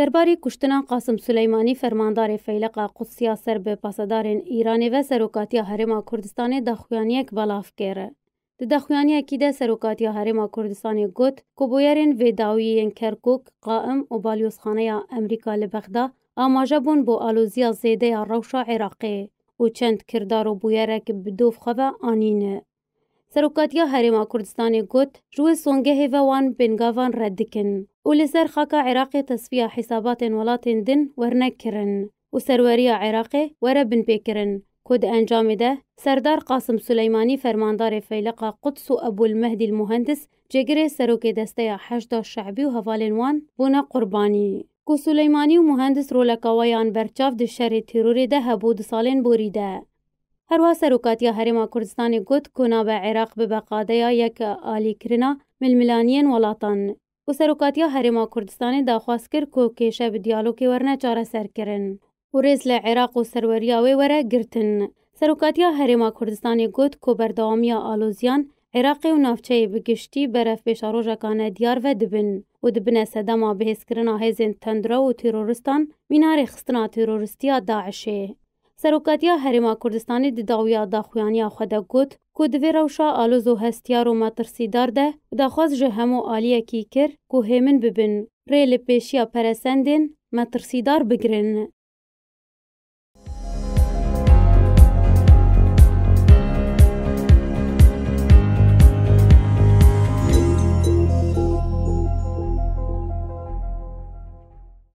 دربارî kuştina Qasim Suleymanî fermandarê Feyleqa Qudsiya ser bi pasedarên Îranê ve Serokatiya Herêma Kurdistanê daxuyaniyek belav kere. Di daxuyaniyekî de Serokatiya Herêma Kurdistanê got ku boyerên vêdawiyên Kerkuk, Qaim û Balyozxaneya Emerîka li Bexda amaje bûn bo aloziya zêdeya rewşa Iraqê û çend kirdar û bûyerek bi dov xwe ve anîne. Serokatiya Herêma Kurdistanê got ji wê songehê ve wan bêngavan red dikin. ولسر خاكا عراقي تصفية حسابات ولاتن دن ورنكرن وسرورية عراقي وربن بكرن كود انجام ده سردار قاسم سليماني فرماندار فيلقة قدس ابو المهدي المهندس جيجري سروكي دستيا حشد الشعبي وهفالين وان بونا قرباني كو سليماني ومهندس رولا رولکاویان برشاف د شر تیروری ده هبو د سالین بوریده هروا سروكاتيا هرما كردستاني قد كنا به عراق به بقاده یک آلی کرنا ململانین ولاتان و سروکاتیا هرما کوردستان داخواست کرد کو کێشە bi دیالوکê werne çareserkirin û rêz li Iraq û serweriya wê were girtin. Serokatiya Herêma Kurdistanê got ku berdawamiya aloziyan Iraqê û navçeyê bi giştî beref pêşa rojeka nediyar ve dibin û dibine sedema bihêzkirina hêzên tendra û tîroristan mînarê xistina tîroristiya Daişê. Serokatiya Herêma Kurdistanê di dawiya daxuyaniya xwe de got ku di vê rewşa aloz û hestiya romatirsiydar de daxwaz ji hemû aliyekî kir ku hêmin bibin rê li pêşiya peresendên metirsîdar bigirin.